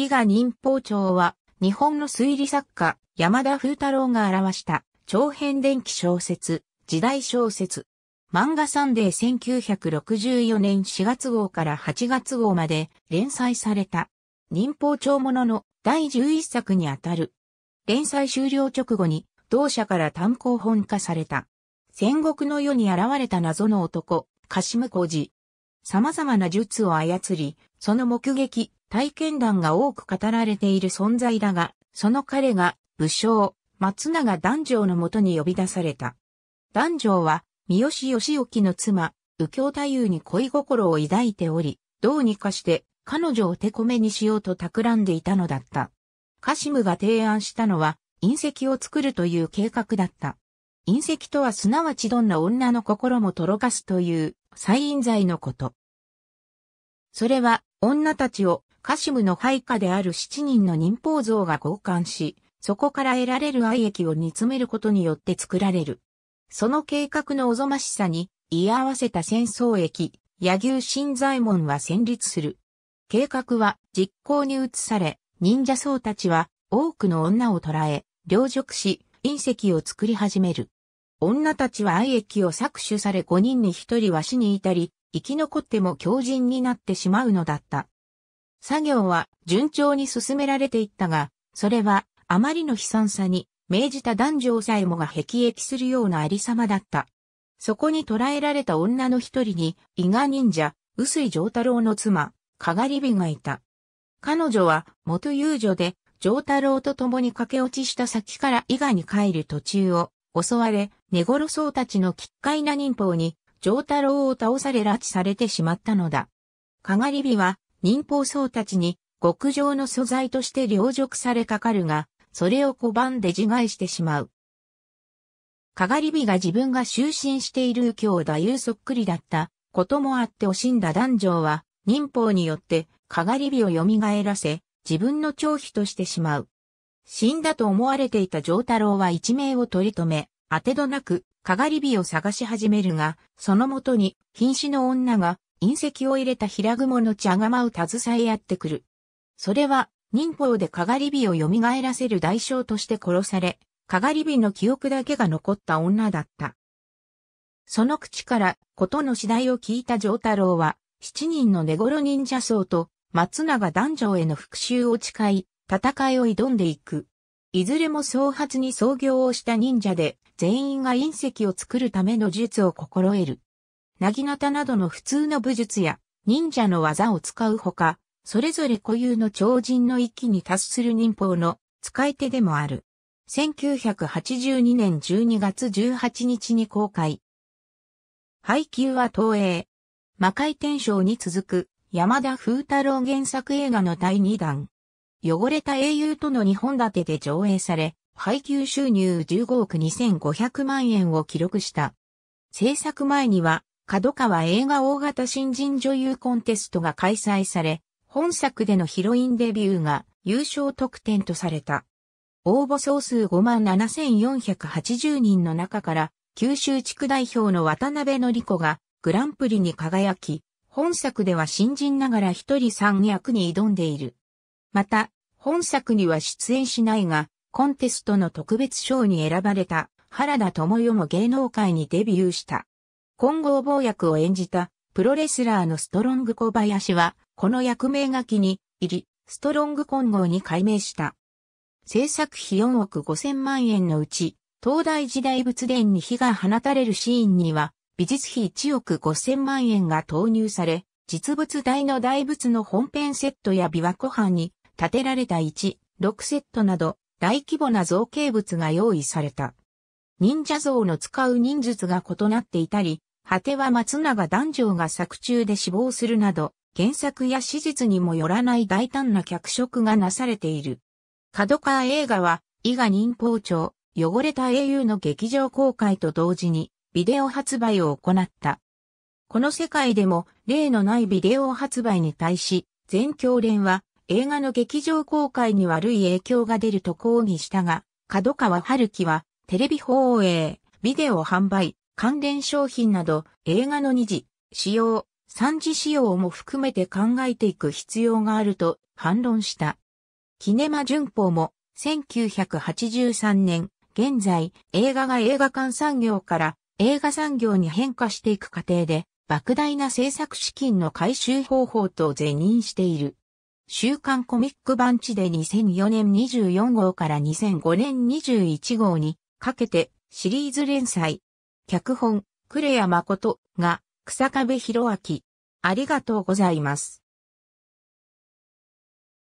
伊賀忍法庁は、日本の推理作家、山田風太郎が表した、長編伝記小説、時代小説。漫画サンデー1964年4月号から8月号まで連載された。忍法庁ものの第11作にあたる。連載終了直後に、同社から単行本化された。戦国の世に現れた謎の男、カシムコジ。様々な術を操り、その目撃、体験談が多く語られている存在だが、その彼が武将、松永男女のもとに呼び出された。男女は、三好義興の妻、右京太夫に恋心を抱いており、どうにかして彼女を手こめにしようと企んでいたのだった。カシムが提案したのは、隕石を作るという計画だった。隕石とはすなわちどんな女の心もとろかすという、再印罪のこと。それは女たちをカシムの配下である7人の忍法像が交換し、そこから得られる愛液を煮詰めることによって作られる。その計画のおぞましさに居合わせた戦争液、柳生新左衛門は戦立する。計画は実行に移され、忍者僧たちは多くの女を捕らえ、領辱し、隕石を作り始める。女たちは愛液を搾取され5人に1人は死に至り、生き残っても狂人になってしまうのだった。作業は順調に進められていったが、それはあまりの悲惨さに、命じた男女さえもが辟易するようなありさまだった。そこに捕らえられた女の一人に、伊賀忍者、臼井丈太郎の妻、かがり火がいた。彼女は元遊女で、丈太郎と共に駆け落ちした先から伊賀に帰る途中を襲われ、寝そうたちの奇怪な忍法に上太郎を倒され拉致されてしまったのだ。かがり火は、忍法僧たちに、極上の素材として凌辱されかかるが、それを拒んで自害してしまう。かがり火が自分が就寝している右京太夫そっくりだったこともあって惜しんだ男女は、忍法によって、かがり火を蘇らせ、自分の長飛としてしまう。死んだと思われていた上太郎は一命を取り留め、当てどなく、かがり火を探し始めるが、そのもとに、瀕死の女が、隕石を入れた平蛛の茶釜を携えやってくる。それは、忍法でかがり火を蘇らせる代償として殺され、かがり火の記憶だけが残った女だった。その口から、ことの次第を聞いた上太郎は、七人の寝頃忍者僧と、松永男女への復讐を誓い、戦いを挑んでいく。いずれも創発に創業をした忍者で、全員が隕石を作るための術を心得る。なぎなたなどの普通の武術や、忍者の技を使うほか、それぞれ固有の超人の域に達する忍法の使い手でもある。1982年12月18日に公開。配給は東映。魔界転生に続く山田風太郎原作映画の第2弾。汚れた英雄との2本立てで上映され、配給収入15億2500万円を記録した。制作前には、角川映画大型新人女優コンテストが開催され、本作でのヒロインデビューが優勝特典とされた。応募総数57,480人の中から、九州地区代表の渡辺則子がグランプリに輝き、本作では新人ながら一人三役に挑んでいる。また、本作には出演しないが、コンテストの特別賞に選ばれた原田智代も芸能界にデビューした。混合坊役を演じたプロレスラーのストロング小林は、この役名書きに入り、ストロング混合に改名した。制作費4億5千万円のうち、東大時代仏殿に火が放たれるシーンには、美術費1億5千万円が投入され、実物大の大仏の本編セットや琵琶湖畔に建てられた1、6セットなど、大規模な造形物が用意された。忍者像の使う忍術が異なっていたり、果ては松永男女が作中で死亡するなど、原作や史実にもよらない大胆な脚色がなされている。角川映画は、伊賀忍法庁、汚れた英雄の劇場公開と同時に、ビデオ発売を行った。この世界でも、例のないビデオ発売に対し、全教連は、映画の劇場公開に悪い影響が出ると抗議したが、角川春樹は、テレビ放映、ビデオ販売、関連商品など、映画の二次、使用、三次使用も含めて考えていく必要があると反論した。キネマ旬報も、1983年、現在、映画が映画館産業から映画産業に変化していく過程で、莫大な制作資金の回収方法と是認している。週刊コミック版地で2004年24号から2005年21号にかけてシリーズ連載。脚本、クレア誠が草壁博明。ありがとうございます。